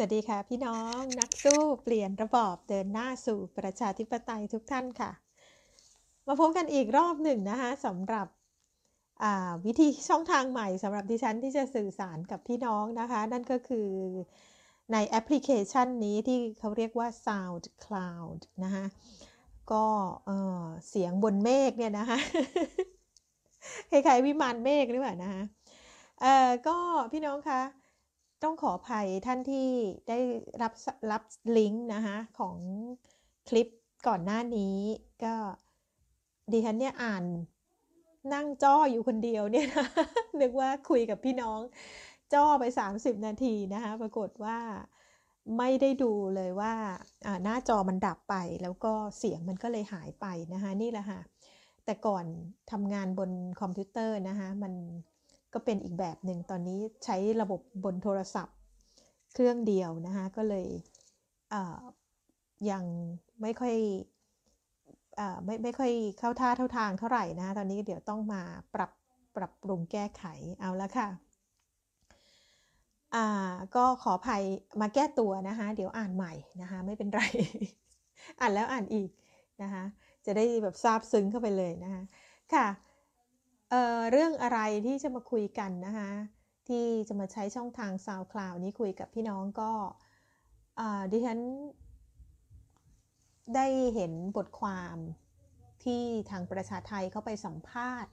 สวัสดีค่ะพี่น้องนักสู้เปลี่ยนระบอบเดินหน้าสู่ประชาธิปไตยทุกท่านค่ะ มาพบกันอีกรอบหนึ่งนะคะสำหรับวิธีช่องทางใหม่สำหรับดิฉันที่จะสื่อสารกับพี่น้องนะคะ นั่นก็คือในแอปพลิเคชันนี้ที่เขาเรียกว่า Sound Cloud นะคะก็เสียงบนเมฆเนี่ยนะคะคล้ายๆวิมานเมฆหรือเปล่านะคะก็พี่น้องคะต้องขออภัยท่านที่ได้รับรับลิงก์นะคะของคลิปก่อนหน้านี้ก็ดิฉันเนี่ยอ่านนั่งจ้ออยู่คนเดียวเนี่ยนะ นึกว่าคุยกับพี่น้องจ้อไป 30 นาทีนะคะปรากฏว่าไม่ได้ดูเลยว่าหน้าจอมันดับไปแล้วก็เสียงมันก็เลยหายไปนะคะนี่แหละค่ะแต่ก่อนทำงานบนคอมพิวเตอร์นะคะมันก็เป็นอีกแบบหนึ่งตอนนี้ใช้ระบบบนโทรศัพท์เครื่องเดียวนะคะ ก็เลยยังไม่ค่อยไม่ไม่ค่อยเข้าท่าเท่าทางเท่าไหร่นะคะตอนนี้เดี๋ยวต้องมาปรับปรับปรุงแก้ไขเอาละค่ะอ่าก็ขออภัยมาแก้ตัวนะคะเดี๋ยวอ่านใหม่นะคะไม่เป็นไรอ่านแล้วอ่านอีกนะคะ จะได้แบบซาบซึ้งเข้าไปเลยนะคะค่ะเเรื่องอะไรที่จะมาคุยกันนะคะที่จะมาใช้ช่องทางซาวคลาวนี้คุยกับพี่น้องก็ดิฉันได้เห็นบทความที่ทางประชาไทยเขาไปสัมภาษณ์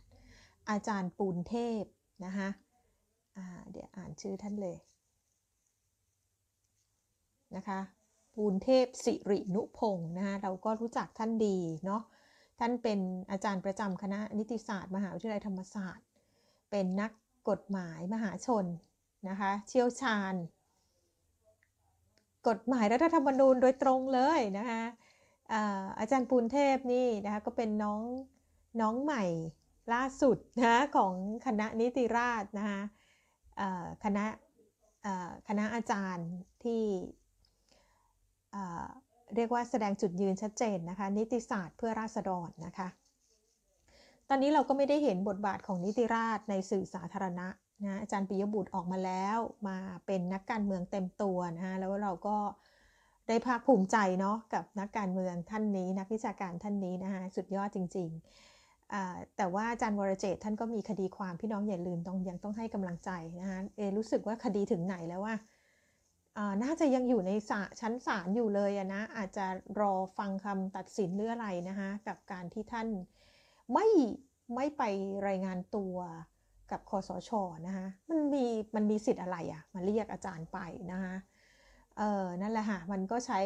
อาจารย์ปูนเทพนะคะเดี๋ยวอ่านชื่อท่านเลย นะคะ ปูนเทพสิรินุพงศ์นะคะเราก็รู้จักท่านดีเนาะท่านเป็นอาจารย์ประจำคณะนิติศาสตร์ มหาวิทยาลัยธรรมศาสตร์ เป็นนักกฎหมายมหาชนนะคะเชี่ยวชาญ กฎหมายรัฐธรรมนูญโดยตรงเลยนะคะอาจารย์ปูนเทพนี่นะคะก็เป็นน้องน้องใหม่ล่าสุดนะของคณะนิติราชนะคะคณะคณะอาจารย์ที่เรียกว่าแสดงจุดยืนชัดเจนนะคะนิติศาสตร์เพื่อราษฎรนะคะ ตอนนี้เราก็ไม่ได้เห็นบทบาทของนิติราชในสื่อสาธารณะนะอาจารย์ปิยบุตรออกมาแล้วมาเป็นนักการเมืองเต็มตัวนะคะแล้วเราก็ได้ภาคภูมิใจเนาะกับนักการเมืองท่านนี้นักวิชาการท่านนี้นะคะสุดยอดจริงๆแต่ว่าอาจารย์วรเจตท่านก็มีคดีความพี่น้องอย่าลืมต้องยังต้องให้กำลังใจนะคะเอรู้สึกว่าคดีถึงไหนแล้วว่าน่าจะยังอยู่ในชั้นศาลอยู่เลยนะอาจจะรอฟังคำตัดสินหรืออะไร นะคะกับการที่ท่าน ไม่ไม่ไปรายงานตัวกับคอสชอนะคะมันมีมันมีสิทธิ์อะไรอะ่ะมาเรียกอาจารย์ไปนะคะเออนั่นแหละค่ะมันก็ใช้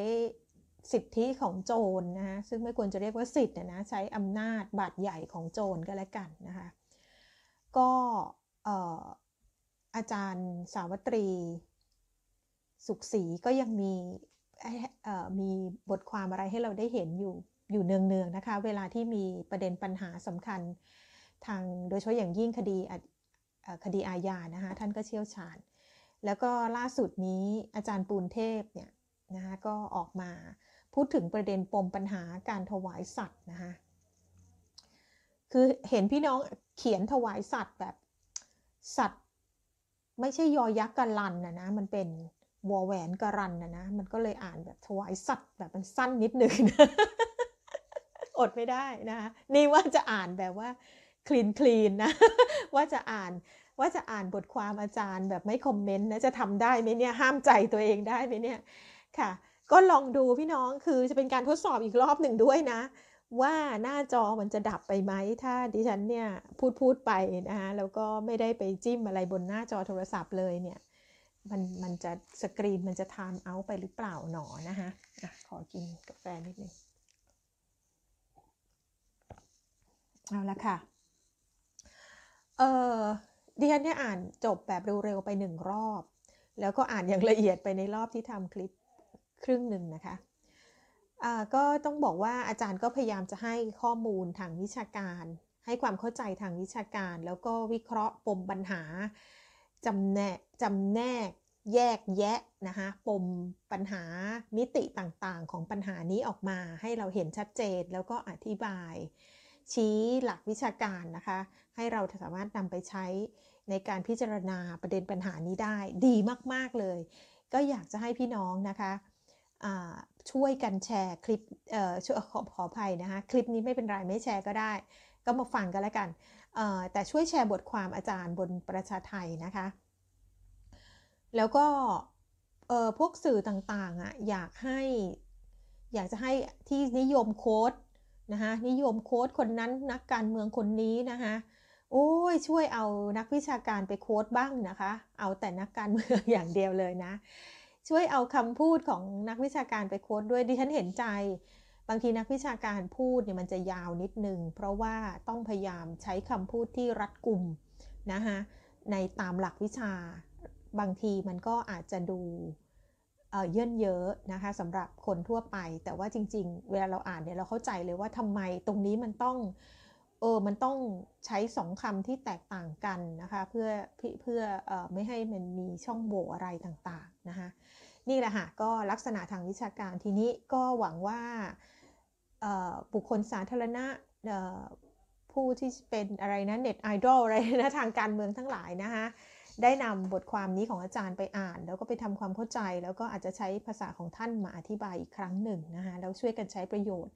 สิทธิของโจรนะคะซึ่งไม่ควรจะเรียกว่าสิทธิ์นะใช้อำนาจบาดใหญ่ของโจรก็แล้วกันนะคะก็อาจารย์สาวตรีสุขสีก็ยังมีมีบทความอะไรให้เราได้เห็นอยู่อยู่เนือง ๆ นะคะ เวลาที่มีประเด็นปัญหาสำคัญทางโดยเฉพาะอย่างยิ่งคดีคดีอาญานะคะท่านก็เชี่ยวชาญ แล้วก็ล่าสุดนี้อาจารย์ปูนเทพเนี่ยนะคะก็ออกมาพูดถึงประเด็นปมปัญหาการถวายสัตว์นะคะคือเห็นพี่น้องเขียนถวายสัตว์แบบสัตว์ไม่ใช่ยอยักษ์กันลันนะนะมันเป็นวอแหวนกรันนะนะมันก็เลยอ่านแบบถวายสัตว์แบบมันสั้นนิดนึงนะอดไม่ได้นะะนี่ว่าจะอ่านแบบว่าคลีนคลีนนะ ว่าจะอ่านว่าจะอ่านบทความอาจารย์แบบไม่คอมเมนต์นะจะทำได้ไหมเนี่ย ห้ามใจตัวเองได้ไหมเนี่ยค่ะ ก็ลองดูพี่น้องคือจะเป็นการทดสอบอีกรอบหนึ่งด้วยนะ ว่าหน้าจอมันจะดับไปไหม ถ้า ดิฉันเนี่ยพูดพูดไปนะคะแล้วก็ไม่ได้ไปจิ้มอะไรบนหน้าจอโทรศัพท์เลยเนี่ยมันมันจะสกรีนมันจะไทม์เอาไปหรือเปล่าหนอนะคะอะขอกินกาแฟนิดนึง เอาละค่ะ เออดิฉันเนี่ยอ่านจบแบบเร็วๆไปหนึ่งรอบ แล้วก็อ่านอย่างละเอียดไปในรอบที่ทำคลิปครึ่งหนึ่งนะคะ อ่า ก็ต้องบอกว่าอาจารย์ก็พยายามจะให้ข้อมูลทางวิชาการ ให้ความเข้าใจทางวิชาการ แล้วก็วิเคราะห์ปมปัญหาจำแนกจำแนก แยกแยะนะคะ ปมปัญหามิติต่างๆ ของปัญหานี้ออกมา ให้เราเห็นชัดเจน แล้วก็อธิบาย ชี้หลักวิชาการนะคะ ให้เราสามารถนำไปใช้ในการพิจารณาประเด็นปัญหานี้ได้ ดีมากๆเลย ก็อยากจะให้พี่น้องนะคะ ช่วยกันแชร์คลิปออขอขอภัยนะคะ คลิปนี้ไม่เป็นไรไม่แชร์ก็ได้ ก็มาฟังกันแล้วกันแต่ช่วยแชร์บทความอาจารย์บนประชาไทยนะคะ แล้วก็พวกสื่อต่างๆออยากให้อยากจะให้ที่นิยมโค้ดนะคะนิยมโค้ดคนนั้นนักการเมืองคนนี้นะคะโอ้ยช่วยเอานักวิชาการไปโค้ดบ้างนะคะเอาแต่นักการเมืองอย่างเดียวเลยนะช่วยเอาคำพูดของนักวิชาการไปโค้ดด้วยดิฉันเห็นใจบางทีนักวิชาการพูดเนี่ยมันจะยาวนิดนึง เพราะว่าต้องพยายามใช้คำพูดที่รัดกุมนะคะในตามหลักวิชาบางทีมันก็อาจจะดูเยื่นเยอะนะคะสำหรับคนทั่วไป แต่ว่าจริง ๆ เวลาเราอ่านเนี่ย เราเข้าใจเลยว่าทำไมตรงนี้มันต้องเออมันต้องใช้สองคำที่แตกต่างกันนะคะ เพื่อเพื่อออไม่ให้มันมีช่องโหว่อะไรต่างๆนะคะนี่แหละค่ะก็ลักษณะทางวิชาการทีนี้ก็หวังว่าบุคคลสาธารณะผู้ที่เป็นอะไรนะเน็ตไอดอลอะไรนะ ทางการเมืองทั้งหลายนะคะได้นำบทความนี้ของอาจารย์ไปอ่านแล้วก็ไปทำความเข้าใจแล้วก็อาจจะใช้ภาษาของท่านมาอธิบายอีกครั้งหนึ่งนะคะแล้วช่วยกันใช้ประโยชน์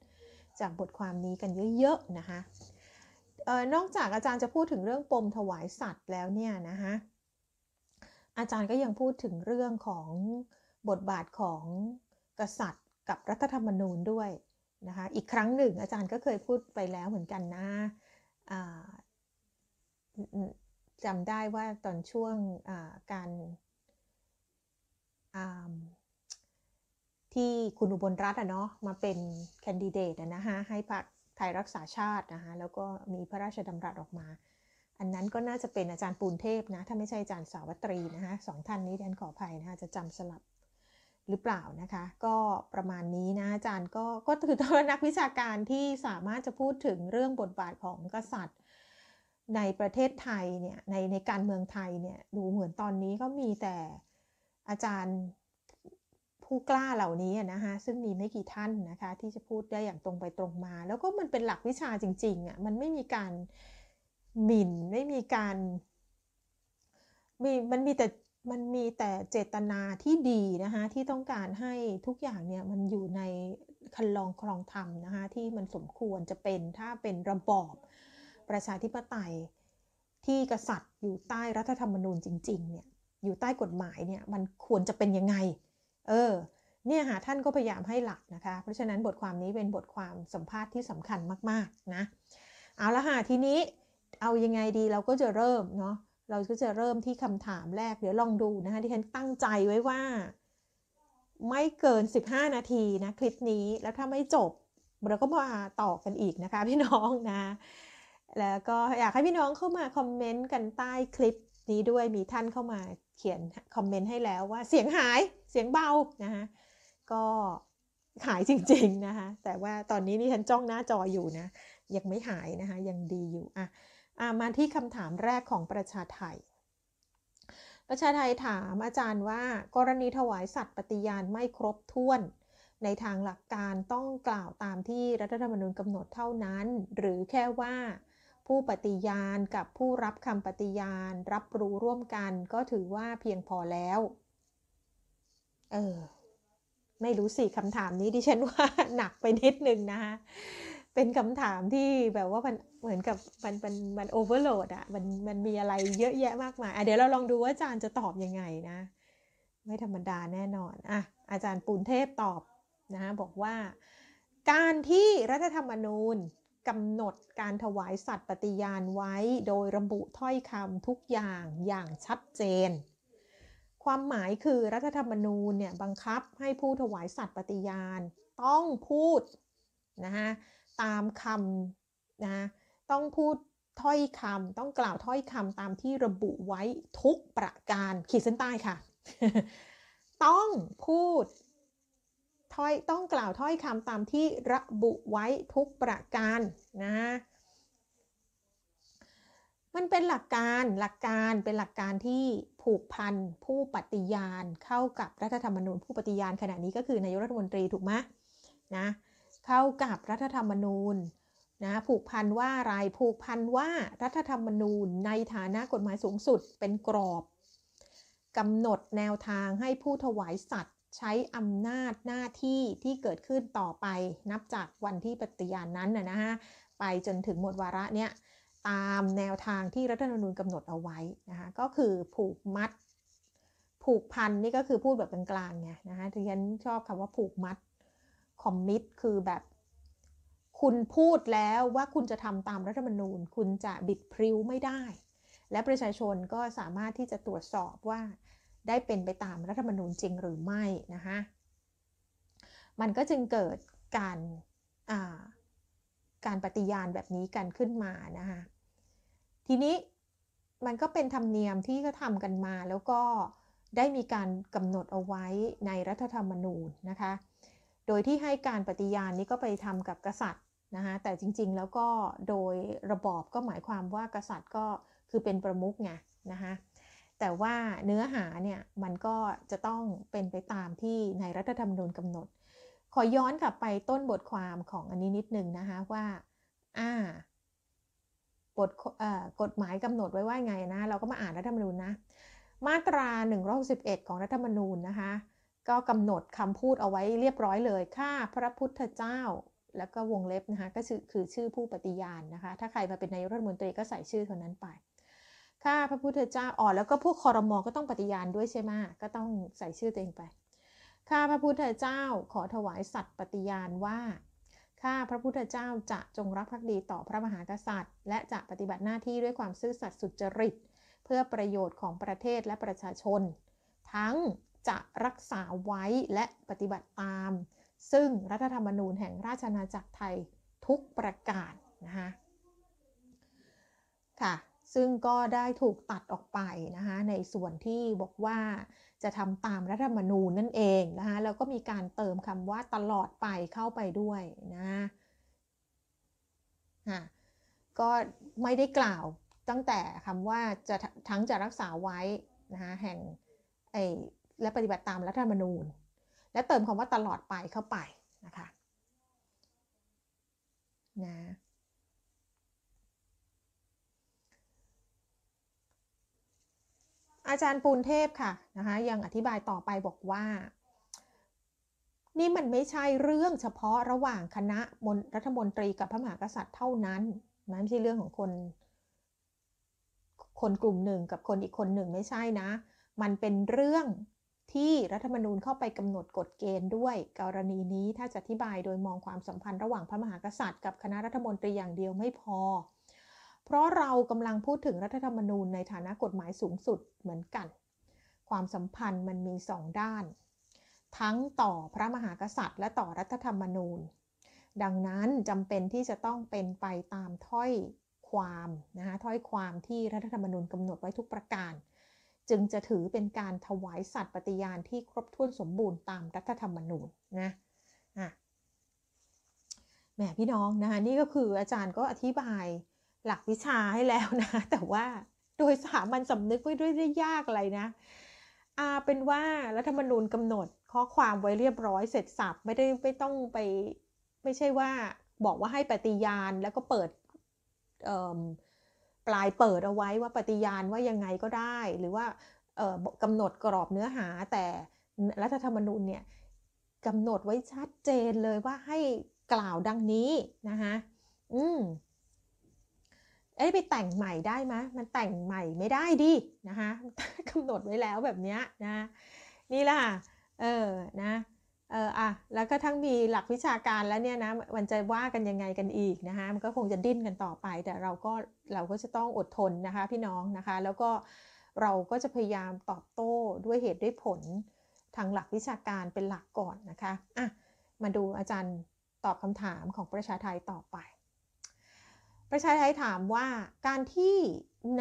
จากบทความนี้กันเยอะๆนะคะนอกจากอาจารย์จะพูดถึงเรื่องปมถวายสัตว์แล้วเนี่ยนะคะอาจารย์ก็ยังพูดถึงเรื่องของบทบาทของกษัตริย์ กับรัฐธรรมนูญด้วยนะคะอีกครั้งหนึ่งอาจารย์ก็เคยพูดไปแล้วเหมือนกันนะจำได้ว่าตอนช่วงการที่คุณอุบลรัตน์เนาะมาเป็นแคนดิเดตนะฮะให้พรรคไทยรักษาชาตินะคะแล้วก็มีพระราชดำรัสออกมา อันนั้นก็น่าจะเป็นอาจารย์ปูนเทพนะ ถ้าไม่ใช่อาจารย์สาวัตรีนะคะสองท่านนี้แดนขออภัยนะคะจะจำสลับหรือเปล่านะคะก็ประมาณนี้นะอาจารย์ก็ก็ถือตัวนักวิชาการที่สามารถจะพูดถึงเรื่องบทบาทของกษัตริย์ ในประเทศไทยเนี่ยในในการเมืองไทยเนี่ยดูเหมือนตอนนี้ก็มีแต่อาจารย์ผู้กล้าเหล่านี้นะคะซึ่งมีไม่กี่ท่านนะคะที่จะพูดได้อย่างตรงไปตรงมา แล้วก็มันเป็นหลักวิชาจริงๆอ่ะมันไม่มีการหมิ่นไม่มีการมีมันมีแต่มันมีแต่เจตนาที่ดีนะคะที่ต้องการให้ทุกอย่างเนี่ยมันอยู่ในคันลองครองธรรมนะคะที่มันสมควรจะเป็นถ้าเป็นระบอบประชาธิปไตย ที่กษัตริย์ อยู่ใต้รัฐธรรมนูญจริงๆเนี่ยอยู่ใต้กฎหมายเนี่ย มันควรจะเป็นยังไงเออเนี่ยหาท่านก็พยายามให้หลักนะคะ เพราะฉะนั้นบทความนี้เป็นบทความสัมภาษณ์ที่สำคัญมากๆนะเอาละค่ะทีนี้เอายังไงดีเราก็จะเริ่มเนาะเราก็จะเริ่มที่คำถามแรก เดี๋ยวลองดูนะคะที่ฉันตั้งใจไว้ว่า ไม่เกิน 15 นาทีนะคลิปนี้แล้วถ้าไม่จบ เราก็มาต่อกันอีกนะคะ พี่น้องนะแล้วก็อยากให้พี่น้องเข้ามาคอมเมนต์กันใต้คลิปนี้ด้วยมีท่านเข้ามาเขียนคอมเมนต์ให้แล้วว่า เสียงหายเสียงเบานะคะก็หายจริงๆนะคะแต่ว่าตอนนี้นี่ฉันจ้องหน้าจออยู่นะยังไม่หายนะคะยังดีอยู่อ่ะมาที่คำถามแรกของประชาไทย ประชาไทยถามอาจารย์ว่า กรณีถวายสัตว์ปฏิญาณไม่ครบถ้วน ในทางหลักการต้องกล่าวตามที่รัฐธรรมนูญกำหนดเท่านั้น หรือแค่ว่า ผู้ปฏิญาณกับผู้รับคำปฏิญาณรับรู้ร่วมกัน ก็ถือว่าเพียงพอแล้ว เออ ไม่รู้สิคำถามนี้ ดิฉันว่าหนักไปนิดนึงนะคะเป็นคำถามที่แบบว่ามันเหมือนกับมันมันมันโอเวอร์โหลดอ่ะ มันมันมีอะไรเยอะแยะมากมายอ่ะเดี๋ยวเราลองดูว่าอาจารย์จะตอบยังไงนะ ไม่ธรรมดาแน่นอน อ่ะอาจารย์ปูนเทพตอบนะบอกว่า การที่รัฐธรรมนูญกำหนดการถวายสัตย์ปฏิญาณไว้โดยระบุถ้อยคำทุกอย่างอย่างชัดเจน ความหมายคือรัฐธรรมนูญเนี่ยบังคับให้ผู้ถวายสัตย์ปฏิญาณต้องพูดนะคะตามคำนะ ต้องพูด ถ้อยคำต้องกล่าว ถ้อยคำตามที่ระบุไว้ทุกประการขีดเส้นใต้ค่ะ ต้องพูดถ้อยต้องกล่าวถ้อยคำตามที่ระบุไว้ทุกประการนะ มันเป็นหลักการหลักการเป็นหลักการที่ผูกพัน ผู้ปฏิญาณเข้ากับรัฐธรรมนูญผู้ปฏิญาณขณะนี้ก็คือนายกรัฐมนตรีถูกไหมนะเข้ากับรัฐธรรมนูญนะผูกพันว่าอะไรผูกพันว่ารัฐธรรมนูญในฐานะกฎหมายสูงสุดเป็นกรอบกำหนดแนวทางให้ผู้ถวายสัตว์ ใช้อำนาจหน้าที่ที่เกิดขึ้นต่อไป นับจากวันที่ปฏิญาณนั้นนะนะฮะไปจนถึงหมดวาระเนี้ยตามแนวทางที่รัฐธรรมนูญกำหนดเอาไว้นะคะก็คือผูกมัด ผูกพันนี่ก็คือพูดแบบกลางๆไงนะคะที่ฉันชอบคำว่าผูกมัดคอมมิตคือแบบคุณพูดแล้วว่าคุณจะทำตามรัฐธรรมนูญคุณจะบิดพริ้วไม่ได้และประชาชนก็สามารถที่จะตรวจสอบว่าได้เป็นไปตามรัฐธรรมนูญจริงหรือไม่นะคะมันก็จึงเกิดการาการปฏิญาณแบบนี้กันขึ้นมานะคะทีนี้มันก็เป็นธรรมเนียมที่เขาทำกันมาแล้วก็ได้มีการกำหนดเอาไว้ในรัฐธรรมนูญนะคะโดยที่ให้การปฏิญาณนี้ก็ไปทำกับกษัตริย์นะคะแต่จริงๆแล้วก็โดยระบอบก็หมายความว่ากษัตริย์ก็คือเป็นประมุขไงนะคะแต่ว่าเนื้อหาเนี่ย มันก็จะต้องเป็นไปตามที่ในรัฐธรรมนูญกำหนด ขอย้อนกลับไปต้นบทความของอันนี้นิดนึงนะคะว่า อ่าบทกฎหมายกำหนดไว้ว่าไงนะ เราก็มาอ่านรัฐธรรมนูญนะ มาตรา 1 6 1 ของรัฐธรรมนูญนะคะก็กำหนดคำพูดเอาไว้เรียบร้อยเลย ค่าพระพุทธเจ้าแล้วก็วงเล็บนะคะ ก็คือชื่อผู้ปฏิญาณนะคะ ถ้าใครมาเป็นนายกรัฐมนตรีก็ใส่ชื่อเท่านั้นไป ค่าพระพุทธเจ้าอ๋อแล้วก็พวกคอรมอก็ต้องปฏิญาณด้วยใช่ไหมก็ต้องใส่ชื่อตัวเองไปข้าพระพุทธเจ้าขอถวายสัตย์ปฏิญาณว่าข้าพระพุทธเจ้าจะจงรักภักดีต่อพระมหากษัตริย์ และจะปฏิบัติหน้าที่ด้วยความซื่อสัตย์สุจริต เพื่อประโยชน์ของประเทศและประชาชน ทั้งจะรักษาไว้และปฏิบัติตาม ซึ่งรัฐธรรมนูญแห่งราชอาณาจักรไทยทุกประกาศนะคะค่ะซึ่งก็ได้ถูกตัดออกไปนะคะในส่วนที่บอกว่าจะทำตามรัฐธรรมนูญนั่นเองนะคะแล้วก็มีการเติมคำว่าตลอดไปเข้าไปด้วยนะะก็ไม่ได้กล่าวตั้งแต่คำว่าจะทั้งจะรักษาไว้นะคะแห่งไอและปฏิบัติตามรัฐธรรมนูญ และเติมคำว่าตลอดไปเข้าไปนะคะนะอาจารย์ปูนเทพค่ะนะคะยังอธิบายต่อไปบอกว่า นี่มันไม่ใช่เรื่องเฉพาะระหว่างคณะมนรัฐมนตรีกับพระมหากษัตริย์เท่านั้น มันไม่ใช่เรื่องของคนคนกลุ่มหนึ่งกับคนอีกคนหนึ่งไม่ใช่นะ มันเป็นเรื่องที่รัฐธรรมนูญเข้าไปกำหนดกฎเกณฑ์ด้วย กรณีนี้ถ้าจะอธิบายโดยมองความสัมพันธ์ระหว่างพระมหากษัตริย์กับคณะรัฐมนตรีอย่างเดียวไม่พอ เพราะเรากำลังพูดถึงรัฐธรรมนูญในฐานะกฎหมายสูงสุดเหมือนกัน ความสัมพันธ์มันมีสองด้าน ทั้งต่อพระมหากษัตริย์ และต่อรัฐธรรมนูญ ดังนั้นจำเป็นที่จะต้องเป็นไปตามถ้อยความนะคะถ้อยความที่รัฐธรรมนูญกำหนดไว้ทุกประการจึงจะถือเป็นการถวายสัตว์ปฏิญาณที่ครบถ้วนสมบูรณ์ตามรัฐธรรมนูญนะแหมพี่น้องนะนี่ก็คืออาจารย์ก็อธิบายหลักวิชาให้แล้วนะ แต่ว่าโดยสามัญสำนึกไม่ด้วยได้ยากอะไรนะ อาเป็นว่ารัฐธรรมนูญกำหนด ข้อความไว้เรียบร้อยเสร็จสับไม่ได้ไม่ต้องไปไม่ใช่ว่าบอกว่าให้ปฏิญาณแล้วก็เปิดปลายเปิดเอาไว้ว่าปฏิญาณว่ายังไงก็ได้หรือว่ากำหนดกรอบเนื้อหาแต่รัฐธรรมนูญเนี่ยกำหนดไว้ชัดเจนเลยว่าให้กล่าวดังนี้นะคะอืมเอ้ไปแต่งใหม่ได้ไหมมันแต่งใหม่ไม่ได้ดินะคะกำหนดไว้แล้วแบบเนี้ย นะ นี่ล่ะเออ นะเอออ่ะแล้วก็ทั้งมีหลักวิชาการแล้วเนี่ยนะ มันจะว่ากันยังไงกันอีก นะคะ มันก็คงจะดิ้นกันต่อไป แต่เราก็เราก็จะต้องอดทนนะคะพี่น้องนะคะ แล้วก็เราก็จะพยายามตอบโต้ด้วยเหตุด้วยผลทางหลักวิชาการเป็นหลักก่อนนะคะอ่ะมาดูอาจารย์ตอบคำถามของประชาไทยต่อไปประชาชนถามว่าการที่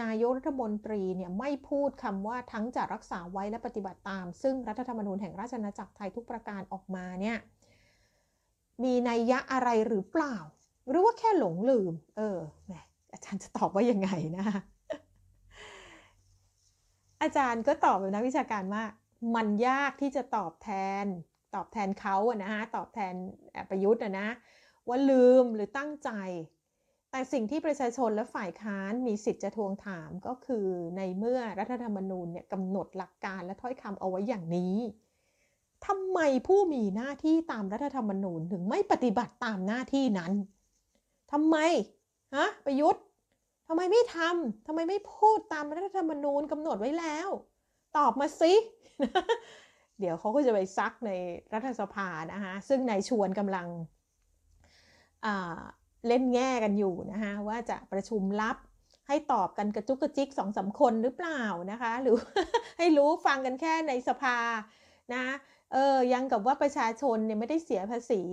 นายกรัฐมนตรีเนี่ยไม่พูดคำว่าทั้งจะรักษาไว้ และปฏิบัติตามซึ่งรัฐธรรมนูญแห่งราชอาณาจักรไทยทุกประการออกมาเนี่ยมีนัยยะอะไรหรือเปล่า หรือว่าแค่หลงลืม เออ อาจารย์จะตอบว่ายังไงนะ อาจารย์ก็ตอบแบบนักวิชาการว่า มันยากที่จะตอบแทนตอบแทนเขาอะนะฮะตอบแทนประยุทธ์อะนะว่าลืมหรือตั้งใจแต่สิ่งที่ประชาชนและฝ่ายค้านมีสิทธิ์จะทวงถามก็คือในเมื่อรัฐธรรมนูญเนี่ยกำหนดหลักการและถ้อยคำเอาไว้อย่างนี้ทำไมผู้มีหน้าที่ตามรัฐธรรมนูญถึงไม่ปฏิบัติตามหน้าที่นั้นทำไมฮะประยุทธ์ทำไมไม่ทำทำไมไม่พูดตามรัฐธรรมนูญกำหนดไว้แล้ว ตอบมาสิเดี๋ยวเขาก็จะไปซักในรัฐสภานะคะซึ่งนายชวนกำลังเล่นแง่กันอยู่นะคะว่าจะประชุมลับให้ตอบกันกระจุกกระจิกสองสาคนหรือเปล่านะคะ หรือให้รู้ฟังกันแค่ในสภานะเออยังกับว่าประชาชนเนี่ยไม่ได้เสียภาษี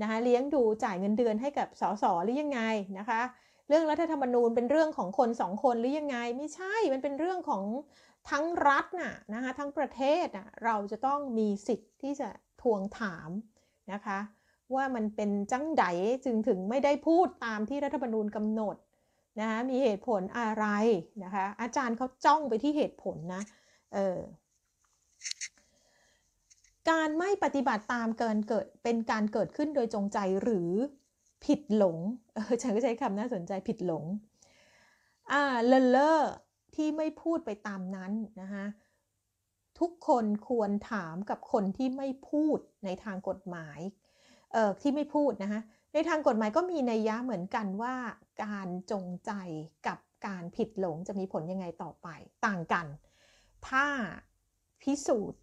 นะคะเลี้ยงดูจ่ายเงินเดือนให้กับสสหรือยังไงนะคะ เรื่องรัฐธรรมนูญเป็นเรื่องของคนสองคนหรือยังไง ไม่ใช่มันเป็นเรื่องของทั้งรัฐน่ะนะคะทั้งประเทศน่ะเราจะต้องมีสิทธิ์ที่จะทวงถามนะคะว่ามันเป็นจังไดจึงถึงไม่ได้พูดตามที่รัฐธรรมนูญกำหนดนะคะมีเหตุผลอะไรนะคะอาจารย์เขาจ้องไปที่เหตุผลนะเออการไม่ปฏิบัติตามเกินเกิดเป็นการเกิดขึ้นโดยจงใจหรือผิดหลงเออฉันก็ใช้คำน่าสนใจผิดหลงอ่าเลเลอที่ไม่พูดไปตามนั้นนะคะทุกคนควรถามกับคนที่ไม่พูดในทางกฎหมายเออที่ไม่พูดนะคะในทางกฎหมายก็มีนัยยะเหมือนกันว่าการจงใจกับการผิดหลงจะมีผลยังไงต่อไปต่างกัน ถ้าพิสูจน์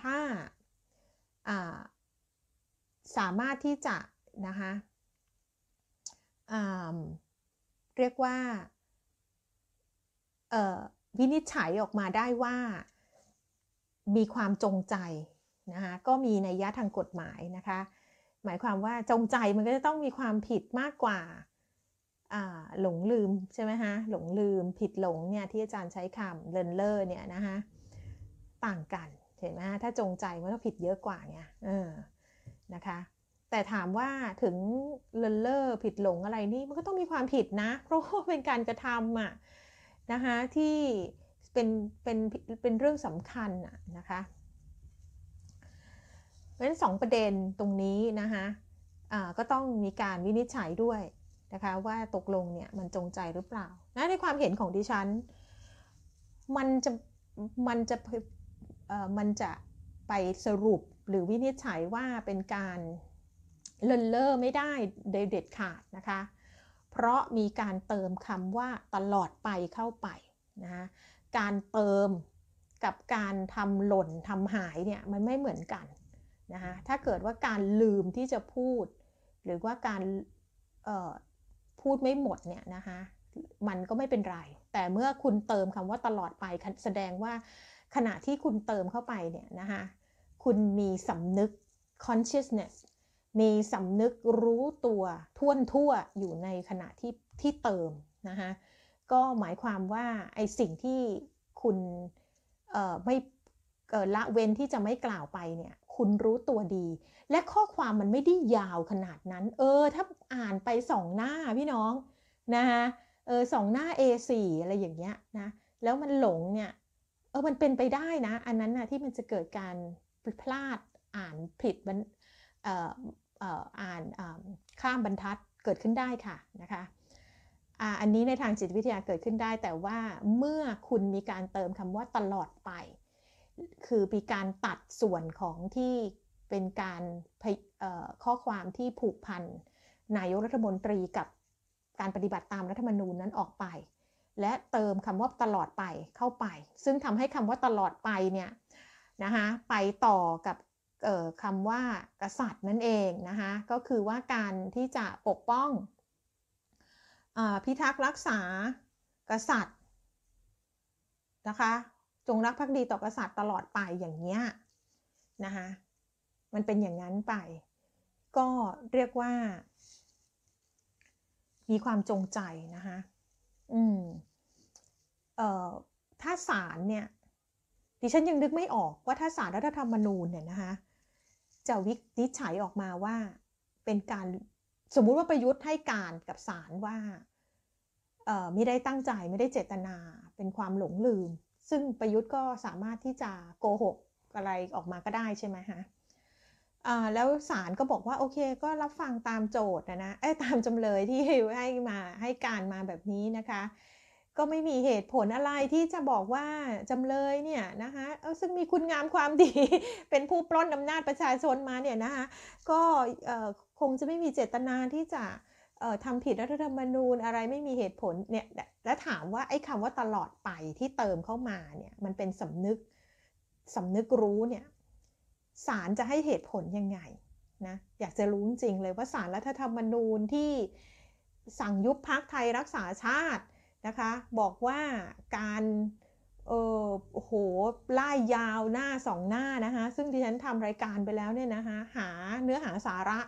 ถ้าสามารถที่จะนะคะเรียกว่าวินิจฉัยออกมาได้ว่า มีความจงใจนะคะก็มีนัยยะทางกฎหมายนะคะหมายความว่าจงใจมันก็จะต้องมีความผิดมากกว่าหลงลืมใช่ไหมฮะหลงลืมผิดหลงเนี่ยที่อาจารย์ใช้คำเลินเล่อเนี่ยนะคะ ต่างกันเห็นไหมถ้าจงใจมันก็ผิดเยอะกว่าไงออนะคะแต่ถามว่าถึงเลินเล่อผิดหลงอะไรนี่มันก็ต้องมีความผิดนะเพราะว่าเป็นการกระทำอะนะคะที่เป็น เป็น เป็นเรื่องสำคัญอะนะคะราะฉะนั้นสประเด็นตรงนี้นะคะะก็ต้องมีการวินิจฉัยด้วยนะคะว่าตกลงเนี่ยมันจงใจหรือเปล่านะในความเห็นของดิฉันมันจะมันจะมันจะไปสรุปหรือวินิจฉัยว่าเป็นการเลินเล่อไม่ได้เด็ดขาดนะคะ เพราะมีการเติมคำว่าตลอดไปเข้าไปนะคะการเติมกับการทำหล่นทำหายเนี่ยมันไม่เหมือนกันนะคะถ้าเกิดว่าการลืมที่จะพูด หรือว่าการพูดไม่หมดเนี่ยนะคะมันก็ไม่เป็นไร แต่เมื่อคุณเติมคำว่าตลอดไป แสดงว่าขณะที่คุณเติมเข้าไปเนี่ยนะคะคุณมีสำนึก consciousness มีสำนึกรู้ตัวท่วนทั่วอยู่ในขณะที่ที่เติมนะคะก็หมายความว่าไอสิ่งที่คุณไม่ละเว้นที่จะไม่กล่าวไปเนี่ยคุณรู้ตัวดี และข้อความมันไม่ได้ยาวขนาดนั้น เออถ้าอ่านไปสองหน้าพี่ น้องนะคะเออสองหน้า A4 อะไรอย่างเงี้ยนะแล้วมันหลงเนี่ยเออมันเป็นไปได้นะอันนั้นนะที่มันจะเกิดการพลาดอ่านผิดบันเอ่อเอ่ออ่านข้ามบรรทัดเกิดขึ้นได้ค่ะนะคะอันนี้ในทางจิตวิทยาเกิดขึ้นได้แต่ว่าเมื่อคุณมีการเติมคำว่าตลอดไปคือมีการตัดส่วนของที่เป็นการข้อความที่ผูกพันนายกรัฐมนตรีกับการปฏิบัติตามรัฐธรรมนูญนั้นออกไป และเติมคำว่าตลอดไปเข้าไป ซึ่งทำให้คำว่าตลอดไปเนี่ยนะคะไปต่อกับคำว่ากษัตริย์นั่นเองนะคะก็คือว่าการที่จะปกป้องอพิทักษ์รักษา กษัตริย์ นะคะจงรักภักดีต่อกษัตริย์ตลอดไปอย่างเงี้ยนะคะมันเป็นอย่างนั้นไป ก็เรียกว่ามีความจงใจนะคะอืม เอ่อถ้าศาลเนี่ย ดิฉันยังนึกไม่ออกว่าถ้าศาลรัฐธรรมนูญเนี่ยนะคะจะวินิจฉัยออกมาว่าเป็นการสมมุติว่าประยุทธ์ให้การกับศาลว่า เอ่ไม่ได้ตั้งใจไม่ได้เจตนา เป็นความหลงลืมซึ่งประยุทธ์ก็สามารถที่จะโกหกอะไรออกมาก็ได้ใช่ไหมฮะแล้วศาลก็บอกว่าโอเคก็รับฟังตามโจทย์นะนะตามจำเลยที่ให้มาให้การมาแบบนี้นะคะ ก็ไม่มีเหตุผลอะไรที่จะบอกว่าจำเลยเนี่ยนะคะซึ่งมีคุณงามความดีเป็นผู้ปล้นอำนาจประชาชนมาเนี่ยนะคะก็คงจะไม่มีเจตนาที่จะออทำผิดรัฐธรรมนูญอะไรไม่มีเหตุผลเนี่ยแล้วถามว่า ไอ้คำว่าตลอดไปที่เติมเข้ามาเนี่ยมันเป็นสำนึกสำนึกรู้เนี่ยศาลจะให้เหตุผลยังไงนะอยากจะรู้จริงเลยว่าศาลรัฐธรรมนูญที่สั่งยุบพักไทยรักษาชาติ นะคะ บอกว่าการเออโอ้โหล่ายยาวหน้าสองหน้านะคะซึ่งที่ฉันทำรายการไปแล้วเนี่ยนะคะหาเนื้อหาสาระ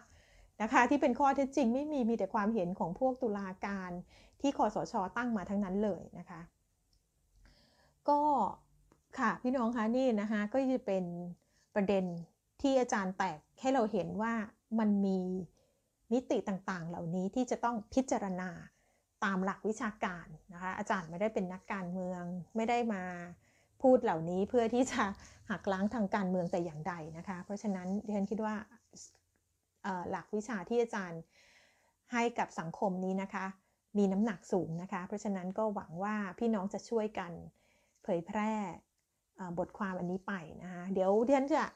นะคะที่เป็นข้อเท็จจริงไม่มีมีแต่ความเห็นของพวกตุลาการที่คอสชอตั้งมาทั้งนั้นเลยนะคะ ก็ค่ะพี่น้องคะนี่นะคะก็จะเป็นประเด็นที่อาจารย์แตกให้เราเห็นว่ามันมีมิติต่างๆเหล่านี้ที่จะต้องพิจารณาตามหลักวิชาการนะคะอาจารย์ไม่ได้เป็นนักการเมือง ไม่ได้มาพูดเหล่านี้เพื่อที่จะ หักล้างทางการเมืองแต่อย่างใดนะคะเพราะฉะนั้นดิฉันคิดว่าหลักวิชาที่อาจารย์ให้กับสังคมนี้นะคะ มีน้ำหนักสูงนะคะ เพราะฉะนั้นก็หวังว่าพี่น้องจะช่วยกันเผยแพร่บทความอันนี้ไปนะคะเดี๋ยวเดืยนจะ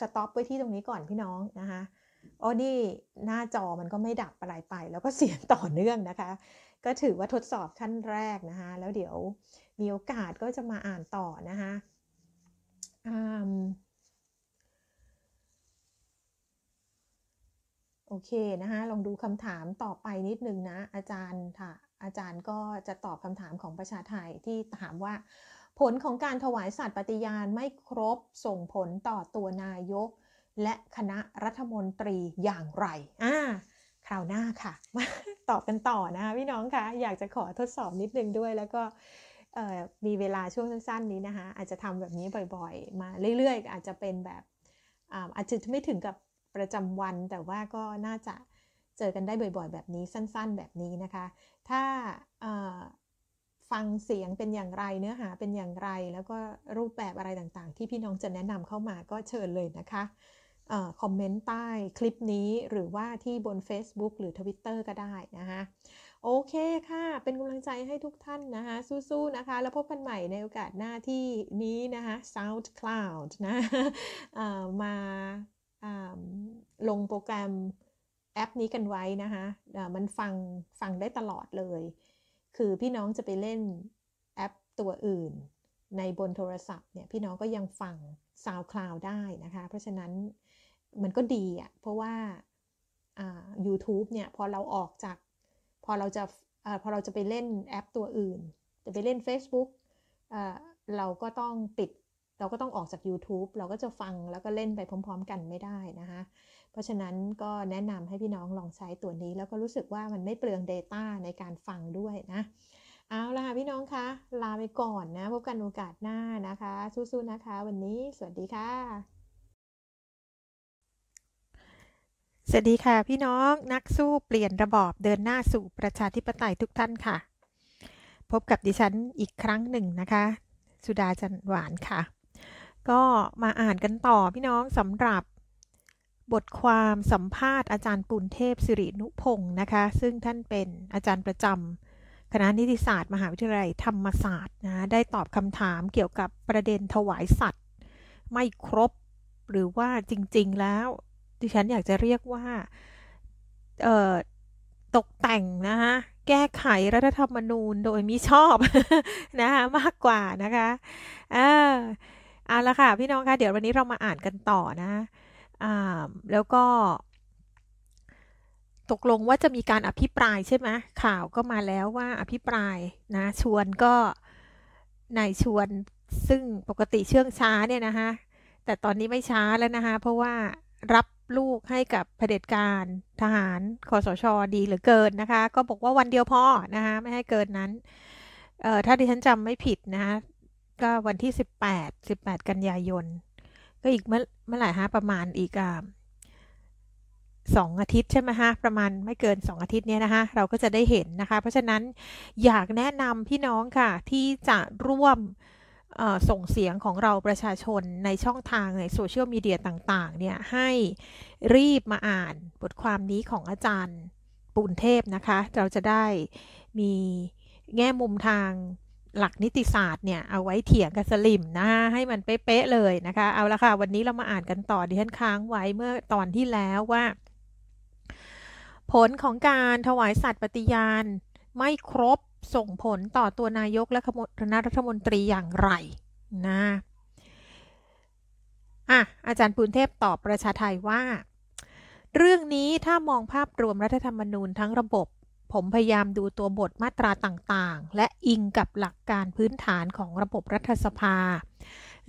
สต็อปไว้ที่ตรงนี้ก่อนพี่น้องนะคะโอ้นี่หน้าจอมันก็ไม่ดับอะไรไปแล้วก็เสียงต่อเนื่องนะคะ ก็ถือว่าทดสอบขั้นแรกนะคะแล้วเดี๋ยวมีโอกาสก็จะมาอ่านต่อนะคะโอเคนะคะลองดูคำถามต่อไปนิดนึงนะอาจารย์ค่ะอาจารย์ก็จะตอบคำถามของประชาไทยที่ถามว่า ผลของการถวายสัตว์ปฏิญาณไม่ครบส่งผลต่อตัวนายก และคณะรัฐมนตรีอย่างไรอ่าคราวหน้าค่ะมาตอบกันต่อนะคะพี่น้องคะอยากจะขอทดสอบนิดนึงด้วย แล้วก็มีเวลาช่วงสั้นๆนี้นะคะอาจจะทำแบบนี้บ่อยๆ มาเรื่อยๆ อาจจะเป็นแบบอาจจะไม่ถึงกับประจำวันแต่ว่าก็น่าจะเจอกันได้บ่อยๆแบบนี้สั้นๆแบบนี้นะคะ ถ้าฟังเสียงเป็นอย่างไรเนื้อหาเป็นอย่างไรแล้วก็รูปแบบอะไรต่างๆ ที่พี่น้องจะแนะนำเข้ามาก็เชิญเลยนะคะคอมเมนต์ใต้คลิปนี้หรือว่าที่บน Facebook หรือ Twitter ก็ได้นะคะโอเคค่ะเป็นกำลังใจให้ทุกท่านนะคะสู้ๆนะคะ แล้วพบกันใหม่ในโอกาสหน้าที่นี้นะคะ SoundCloud นะะมาลงโปรแกรมแอปนี้กันไว้นะคะมัน ฟัง ฟังได้ตลอดเลย คือพี่น้องจะไปเล่นแอปตัวอื่น ในบนโทรศัพท์เนี่ย พี่น้องก็ยังฟังซาวคลาวได้นะคะ เพราะฉะนั้นมันก็ดีอะ่ะ เพราะว่า YouTube เนี่ยพอเราออกจากพอเราจะอพอเราจะไปเล่นแอปตัวอื่น จะไปเล่น Facebook เราก็ต้องปิดเราก็ต้องออกจาก YouTube เราก็จะฟังแล้วก็เล่นไปพร้อมๆกันไม่ได้นะคะ เพราะฉะนั้นก็แนะนำให้พี่น้องลองใช้ตัวนี้แล้วก็รู้สึกว่ามันไม่เปลือง Data ในการฟังด้วยนะ เอาละค่ะพี่น้องคะ ลาไปก่อนนะ พบกันโอกาสหน้านะคะ สู้ๆนะคะ วันนี้ สวัสดีค่ะ สวัสดีค่ะพี่น้องนักสู้เปลี่ยนระบอบเดินหน้าสู่ประชาธิปไตยทุกท่านค่ะ พบกับดิฉันอีกครั้งหนึ่งนะคะ สุดาจันหวานค่ะก็มาอ่านกันต่อพี่น้องสำหรับบทความสัมภาษณ์ อาจารย์ปุณเทพสิรินุพงศ์นะคะ ซึ่งท่านเป็นอาจารย์ประจำคณะนิติศาสตร์มหาวิทยาลัยธรรมศาสตร์นะได้ตอบคำถามเกี่ยวกับประเด็นถวายสัตว์ไม่ครบหรือว่าจริง ๆ แล้ว ดิฉันอยากจะเรียกว่าตกแต่งนะคะแก้ไขรัฐธรรมนูญโดยมิชอบนะคะมากกว่านะคะอ่าเอาละค่ะพี่น้องคะเดี๋ยววันนี้เรามาอ่านกันต่อนะอ่าแล้วก็ ตกลงว่าจะมีการอภิปรายใช่ไหมข่าวก็มาแล้วว่าอภิปรายนะ ชวนก็นายชวนซึ่งปกติเชื่องช้าเนี่ยนะคะแต่ตอนนี้ไม่ช้าแล้วนะคะ เพราะว่ารับลูกให้กับเผด็จการทหารคอสชอดีหรือเกินนะคะ ก็บอกว่าวันเดียวพอนะคะไม่ให้เกินนั้นถ้าดิฉันจำไม่ผิดนะคะก็วันที่สสิิบแปดบแปดกันยายน ก็อีกเมื่อเมื่อไหร่ฮะ ประมาณอีกอ่าสองอาทิตย์ใช่ไหมฮะ ประมาณไม่เกินสองอาทิตย์เนี้ยนะคะเราก็จะได้เห็นนะคะ เพราะฉะนั้นอยากแนะนำพี่น้องค่ะ ที่จะร่วมส่งเสียงของเราประชาชนในช่องทางในโซเชียลมีเดียต่าง ๆ เนี่ย ให้รีบมาอ่านบทความนี้ของอาจารย์ป่นเทพนะคะเราจะได้มีแง่มุมทางหลักนิติศาสตร์เนี่ยเอาไว้เถียงกับสลิมนะให้มันเป๊ะเเลยนะคะเอาละค่ะวันนี้เรามาอ่านกันต่อดิฉันค้างไว้เมื่อตอนที่แล้วว่า ผลของการถวายสัตว์ปฏิญาณไม่ครบส่งผลต่อตัวนายกและคณะรัฐมนตรีอย่างไรนะอ่ะอาจารย์ปุณเทพตอบประชาไทยว่าเรื่องนี้ถ้ามองภาพรวมรัฐธรรมนูญทั้งระบบผมพยายามดูตัวบทมาตราต่างๆ และอิงกับหลักการพื้นฐานของระบบรัฐสภา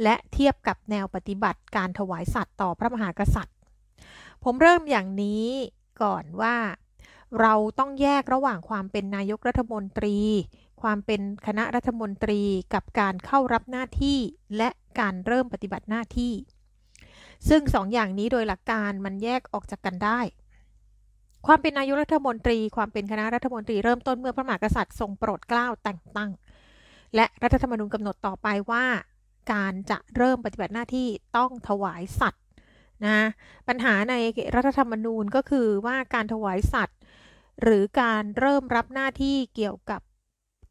และเทียบกับแนวปฏิบัติการถวายสัตว์ต่อพระมหากษัตริย์ ผมเริ่มอย่างนี้ก่อนว่า เราต้องแยกระหว่างความเป็นนายกรัฐมนตรี ความเป็นคณะรัฐมนตรีกับการเข้ารับหน้าที่ และการเริ่มปฏิบัติหน้าที่ ซึ่งสองอย่างนี้โดยหลักการมันแยกออกจากกันได้ความเป็นนายกรัฐมนตรีความเป็นคณะรัฐมนตรีเริ่มต้นเมื่อพระมหากษัตริย์ทรงโปรดเกล้าแต่งตั้ง และรัฐธรรมนูญกำหนดต่อไปว่า การจะเริ่มปฏิบัติหน้าที่ต้องถวายสัตว์นะ ปัญหาในรัฐธรรมนูญก็คือว่าการถวายสัตว์หรือการเริ่มรับหน้าที่เกี่ยวกับ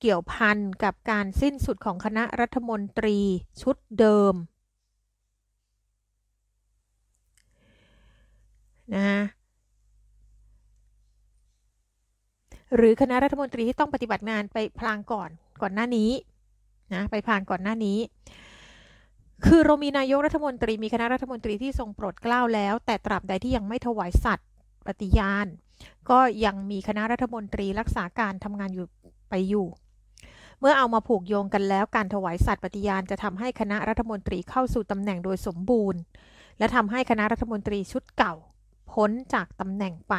เกี่ยวพันกับการสิ้นสุดของคณะรัฐมนตรีชุดเดิมนะหรือ คณะรัฐมนตรี ที่ ต้องปฏิบัติงานไปพลางก่อนก่อนหน้านี้นะไปพลางก่อนหน้านี้ คือเรามีนายกรัฐมนตรีมีคณะรัฐมนตรีที่ทรงโปรดเกล้าแล้ว แต่ตราบใดที่ยังไม่ถวายสัตย์ปฏิญาณก็ยังมีคณะรัฐมนตรีรักษาการทำงานอยู่ไปอยู่ เมื่อเอามาผูกโยงกันแล้ว การถวายสัตย์ปฏิญาณจะทำให้คณะรัฐมนตรีเข้าสู่ตำแหน่งโดยสมบูรณ์ และทำให้คณะรัฐมนตรีชุดเก่าพ้นจากตำแหน่งไป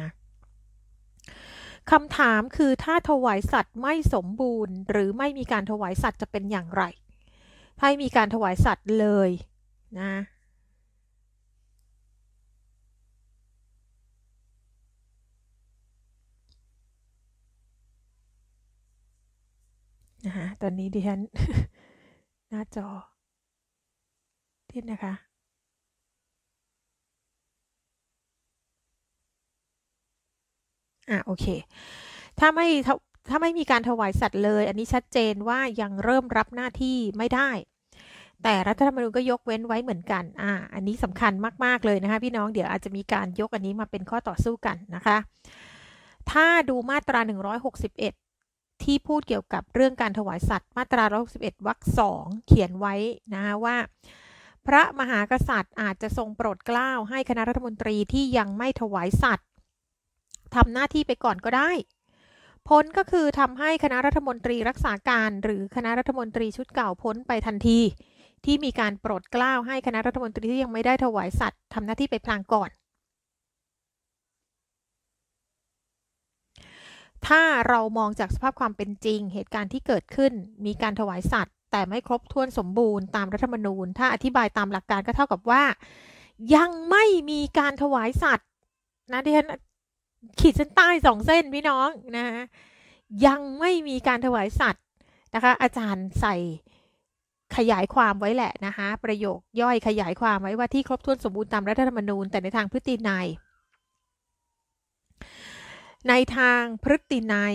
นะคำถามคือถ้าถวายสัตว์ไม่สมบูรณ์ หรือไม่มีการถวายสัตว์จะเป็นอย่างไรถ้ามีการถวายสัตว์เลยนะ นะฮะตอนนี้ดิฉันหน้าจอทีนนะคะอ่ะโอเคถ้าไม่ถ้าไม่มีการถวายสัตว์เลย อันนี้ชัดเจนว่ายังเริ่มรับหน้าที่ไม่ได้ แต่รัฐธรรมนูญก็ยกเว้นไว้เหมือนกันอ่าอันนี้สำคัญมากๆเลยนะคะพี่น้องเดี๋ยวอาจจะมีการยกอันนี้มาเป็นข้อต่อสู้กันนะคะถ้าดูมาตรา 161 ที่พูดเกี่ยวกับเรื่องการถวายสัตว์ มาตรา161วรรคสองเขียนไว้นะคะว่า พระมหากษัตริย์อาจจะทรงโปรดเกล้าให้คณะรัฐมนตรีที่ยังไม่ถวายสัตว์ทำหน้าที่ไปก่อนก็ได้ พ้นก็คือทำให้คณะรัฐมนตรีรักษาการหรือคณะรัฐมนตรีชุดเก่าพ้นไปทันทีที่มีการโปรดเกล้าให้คณะรัฐมนตรีที่ยังไม่ได้ถวายสัตว์ทำหน้าที่ไปพลางก่อน ถ้าเรามองจากสภาพความเป็นจริง เหตุการณ์ที่เกิดขึ้นมีการถวายสัตว์ แต่ไม่ครบถ้วนสมบูรณ์ตามรัฐธรรมนูญ ถ้าอธิบายตามหลักการก็เท่ากับว่า ยังไม่มีการถวายสัตว์นะที่ฉันขีดเส้นใต้สองเส้นพี่น้องนะะยังไม่มีการถวายสัตว์นะคะ อาจารย์ใส่ขยายความไว้แหละนะคะประโยคย่อยขยายความไว้ว่าที่ครบถ้วนสมบูรณ์ตามรัฐธรรมนูญแต่ในทางพฤตินัยในทางพฤตินัย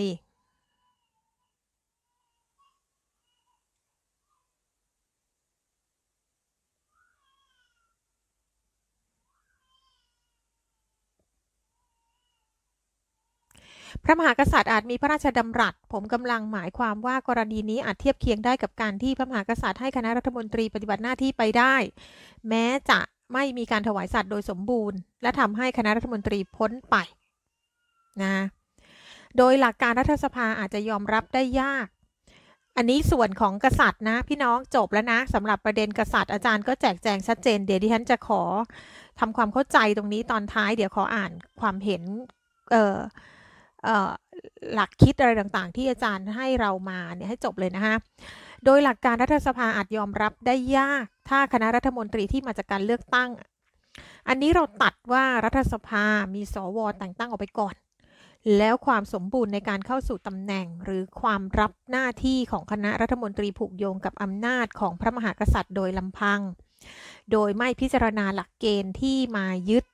พระมหากษัตริย์อาจมีพระราชดำรัส ผมกำลังหมายความว่ากรณีนี้อาจเทียบเคียงได้กับการที่พระมหากษัตริย์ให้คณะรัฐมนตรีปฏิบัติหน้าที่ไปได้แม้จะไม่มีการถวายสัตว์โดยสมบูรณ์ และทำให้คณะรัฐมนตรีพ้นไปนะ โดยหลักการรัฐสภาอาจจะยอมรับได้ยาก อันนี้ส่วนของกษัตริย์นะ พี่น้องจบแล้วนะสำหรับประเด็นกษัตริย์อาจารย์ก็แจกแจงชัดเจนเดี๋ยวดิฉันจะขอทำความเข้าใจตรงนี้ตอนท้าย เดี๋ยวขออ่านความเห็นเออหลักคิดอะไรต่างๆ ที่อาจารย์ให้เรามาเนี่ยให้จบเลยนะคะ โดยหลักการรัฐสภาอาจยอมรับได้ยาก ถ้าคณะรัฐมนตรีที่มาจากการเลือกตั้ง อันนี้เราตัดว่ารัฐสภา มีสวแต่งตั้งออกไปก่อน แล้วความสมบูรณ์ในการเข้าสู่ตำแหน่ง หรือความรับหน้าที่ของคณะรัฐมนตรีผูกโยงกับอำนาจของพระมหากษัตริย์โดยลำพัง โดยไม่พิจารณาหลักเกณฑ์ที่มายึด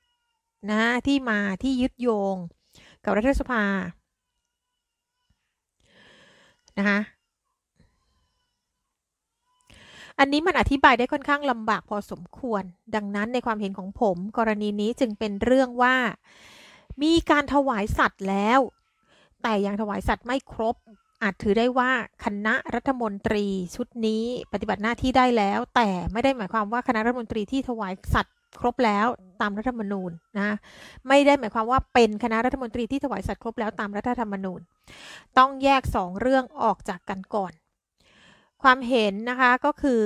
นะที่มาที่ยึดโยงกับรัฐสภา นะคะ อันนี้มันอธิบายได้ค่อนข้างลำบากพอสมควร ดังนั้นในความเห็นของผมกรณีนี้จึงเป็นเรื่องว่า มีการถวายสัตว์แล้ว แต่ยังถวายสัตว์ไม่ครบ อาจถือได้ว่าคณะรัฐมนตรีชุดนี้ปฏิบัติหน้าที่ได้แล้ว แต่ไม่ได้หมายความว่าคณะรัฐมนตรีที่ถวายสัตว์ครบแล้วตามรัฐธรรมนูญนะ ไม่ได้หมายความว่าเป็นคณะรัฐมนตรีที่ถวายสัตย์ครบแล้วตามรัฐธรรมนูญ ต้องแยก 2 เรื่องออกจากกันก่อนความเห็นนะคะก็คือ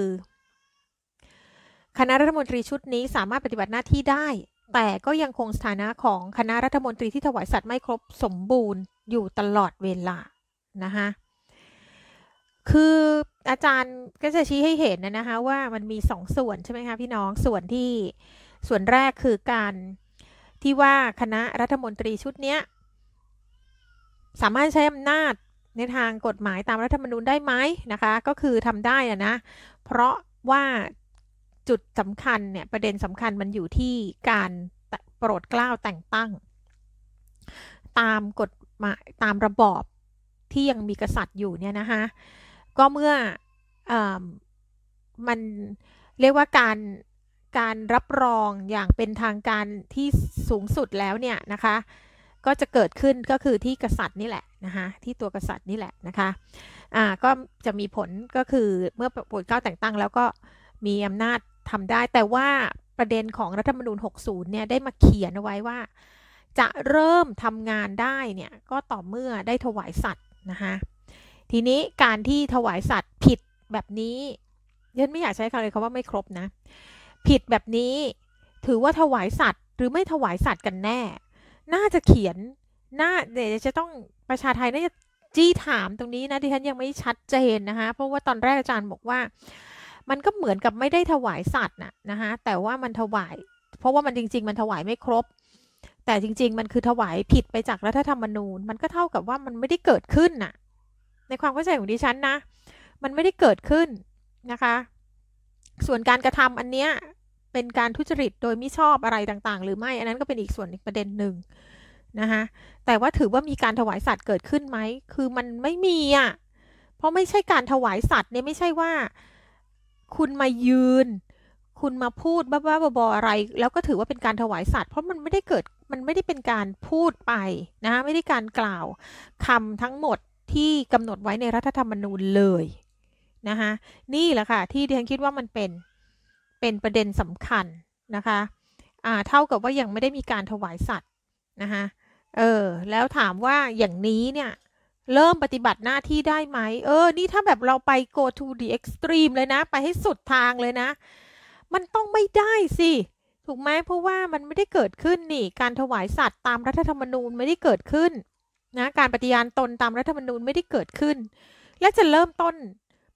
คณะรัฐมนตรีชุดนี้สามารถปฏิบัติหน้าที่ได้ แต่ก็ยังคงสถานะของคณะรัฐมนตรีที่ถวายสัตย์ไม่ครบสมบูรณ์ อยู่ตลอดเวลานะคะคืออาจารย์ก็จะชี้ให้เห็นนะคะว่ามันมีสองส่วนใช่ไหมคะพี่น้องส่วนที่ส่วนแรกคือการที่ว่าคณะรัฐมนตรีชุดนี้สามารถใช้อำนาจในทางกฎหมายตามรัฐธรรมนูญได้ไหมนะคะ ก็คือทำได้อะนะ เพราะว่าจุดสำคัญ เนี่ยประเด็นสำคัญมันอยู่ที่การโปรดเกล้าแต่งตั้ง ตามกฎหมายตามระบอบที่ยังมีกษัตริย์อยู่เนี่ยนะคะก็เมื่ออมัน เรียกว่าการ การรับรองอย่างเป็นทางการที่สูงสุดแล้วเนี่ยนะคะ ก็จะเกิดขึ้นก็คือที่กษัตริย์นี่แหละนะคะที่ตัวกษัตริย์นี่แหละนะคะ อ่า ก็จะมีผลก็คือเมื่อโปรดเกล้าแต่งตั้ง แล้วก็มีอำนาจทำได้ แต่ว่าประเด็นของรัฐธรรมนูญ60 เนี่ยได้มาเขียนเอาไว้ว่า จะเริ่มทำงานได้ เนี่ย ก็ต่อเมื่อได้ถวายสัตว์นะคะทีนี้การที่ถวายสัตว์ผิดแบบนี้ยันไม่อยากใช้คำเลยคำว่าไม่ครบนะ ผิดแบบนี้ ถือว่าถวายสัตว์หรือไม่ถวายสัตว์กันแน่ น่าจะเขียนน่าเดี๋ยวจะต้องประชาไทยน่าจะจี้ถามตรงนี้นะที่ฉันยังไม่ชัดเจนนะคะเพราะว่าตอนแรกอาจารย์บอกว่า มันก็เหมือนกับไม่ได้ถวายสัตว์นะนะคะแต่ว่ามันถวายเพราะว่ามันจริง ๆ มันถวายไม่ครบ แต่จริง ๆ มันคือถวายผิดไปจากรัฐธรรมนูญ มันก็เท่ากับว่ามันไม่ได้เกิดขึ้นน่ะในความเข้าใจของดิฉันนะมันไม่ได้เกิดขึ้น นะคะ ส่วนการกระทำอันเนี้ยเป็นการทุจริตโดยไม่ชอบอะไรต่างๆ หรือไม่ อันนั้นก็เป็นอีกส่วนอีกประเด็นหนึ่งนะคะแต่ว่าถือว่ามีการถวายสัตว์เกิดขึ้นไหมคือมันไม่มีอะ่ะ เพราะไม่ใช่การถวายสัตว์เนี่ยไม่ใช่ว่าคุณมายืน คุณมาพูดบ้าๆบอๆอะไรแล้วก็ถือว่าเป็นการถวายสัตว์เพราะมันไม่ได้เกิดมันไม่ได้เป็นการพูดไปนะคะไม่ได้การกล่าวคำทั้งหมดที่กำหนดไว้ในรัฐธรรมนูญเลยนะคะนี่แหละค่ะ ที่ดิฉันคิดว่ามันเป็นเป็นประเด็นสำคัญนะคะอ่าเท่ากับว่ายังไม่ได้มีการถวายสัตว์นะคะเออแล้วถามว่าอย่างนี้เนี่ยเริ่มปฏิบัติหน้าที่ได้ไหมเออนี่ถ้าแบบเราไป go to the extreme เลยนะไปให้สุดทางเลยนะมันต้องไม่ได้สิถูกไหมเพราะว่ามันไม่ได้เกิดขึ้น นี่การถวายสัตว์ตามรัฐธรรมนูญไม่ได้เกิดขึ้นนะการปฏิญาณตนตามรัฐธรรมนูญไม่ได้เกิดขึ้น และจะเริ่มต้น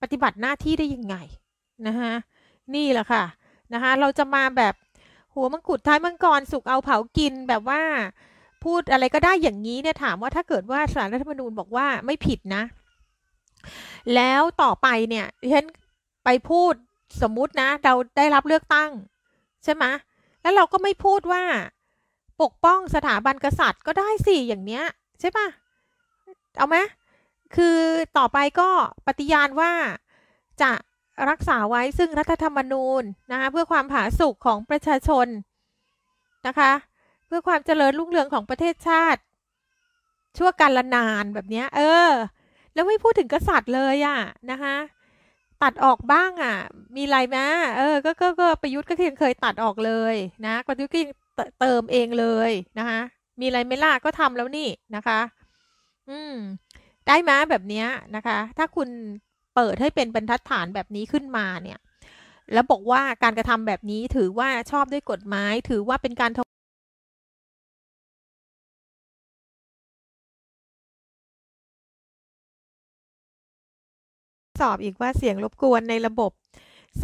ปฏิบัติหน้าที่ได้ยังไงนะคะนี่แหละค่ะนะคะเราจะมาแบบหัวมังกรท้ายมังกรสุกเอาเผากินแบบว่าพูดอะไรก็ได้อย่างนี้เนี่ยถามว่าถ้าเกิดว่าสารรัฐธรรมนูญบอกว่าไม่ผิดนะ แล้วต่อไปเนี่ยฉันไปพูดสมมุตินะ เราได้รับเลือกตั้ง ใช่ไหมแล้วเราก็ไม่พูดว่า ปกป้องสถาบันกษัตริย์ก็ได้สิอย่างเนี้ยใช่ปะเอาไหม คือต่อไปก็ ปฏิญาณว่าจะรักษาไว้ ซึ่ง รัฐธรรมนูญนะคะ เพื่อความผาสุกของประชาชนนะคะ เพื่อความเจริญรุ่งเรืองของประเทศชาติ ชั่วกาลนานแบบนี้ เออ แล้วไม่พูดถึงกษัตริย์เลยอะนะคะ ตัดออกบ้างอะ มีไรไหมเออ ก็ ก็ ก็ ประยุทธ์ก็ยังเคยตัดออกเลยนะประยุทธ์ก็ยังเติมเองเลยนะคะมีอะไรไม่ล่าก็ทำแล้วนี่นะคะ อืม ได้มาแบบนี้นะคะ ถ้าคุณเปิดให้เป็นบรรทัด ฐานแบบนี้ขึ้นมาเนี่ย แล้วบอกว่าการกระทำแบบนี้ถือว่าชอบด้วยกฎหมาย ถือว่าเป็นการสอบ อีก ว่าเสียงรบกวน ในระบบ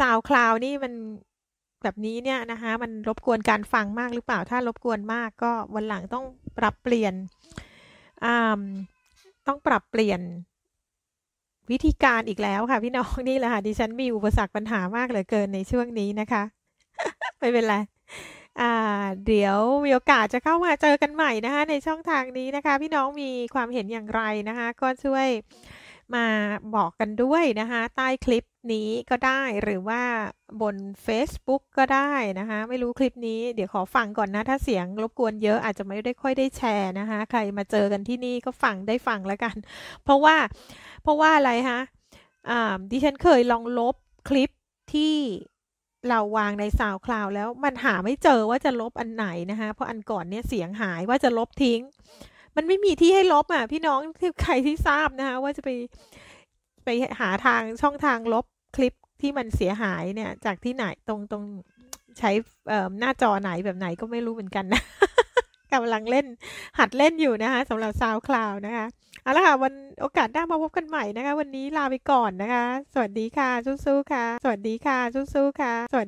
สาวคลาว นี่มันแบบนี้เนี่ยนะคะมันรบกวนการฟังมากหรือเปล่าถ้ารบกวนมาก ก็วันหลังต้องปรับเปลี่ยน ต้องปรับเปลี่ยน วิธีการอีกแล้วค่ะ พี่น้องนี่แหละค่ะดิฉันมีอุปสรรคปัญหามากเหลือเกินในช่วงนี้นะคะไม่เป็นไรเดี๋ยวมีโอกาสจะเข้ามาเจอกันใหม่นะคะ ในช่องทางนี้นะคะ พี่น้องมีความเห็นอย่างไรนะคะ ก็ช่วยมาบอกกันด้วยนะคะใต้คลิปนี้ก็ได้หรือว่าบน Facebook ก็ได้นะคะไม่รู้คลิปนี้เดี๋ยวขอฟังก่อนนะถ้าเสียงรบกวนเยอะอาจจะไม่ได้ค่อยได้แชร์นะคะใครมาเจอกันที่นี่ก็ฟังได้ฟังแล้วกัน เพราะว่าเพราะว่าอะไรฮะดิฉันเคยลองลบคลิปที่เราวางในซาวคลาวแล้วมันหาไม่เจอว่าจะลบอันไหนนะคะเพราะอันก่อนเนี่ยเสียงหายว่าจะลบทิ้งมันไม่มีที่ให้ลบอ่ะพี่น้องคือใครที่ทราบนะคะว่าจะไปไปหาทางช่องทางลบคลิปที่มันเสียหายเนี่ยจากที่ไหนตรงตรงใช้หน้าจอไหนแบบไหนก็ไม่รู้เหมือนกันนะกำลังเล่นหัดเล่นอยู่นะคะสำหรับซาวคลาวนะคะเอาละค่ะ วันโอกาสหน้ามาพบกันใหม่นะคะวันนี้ลาไปก่อนนะคะสวัสดีค่ะสู้ๆค่ะสวัสดีค่ะสู้ๆค่ะสวัสดี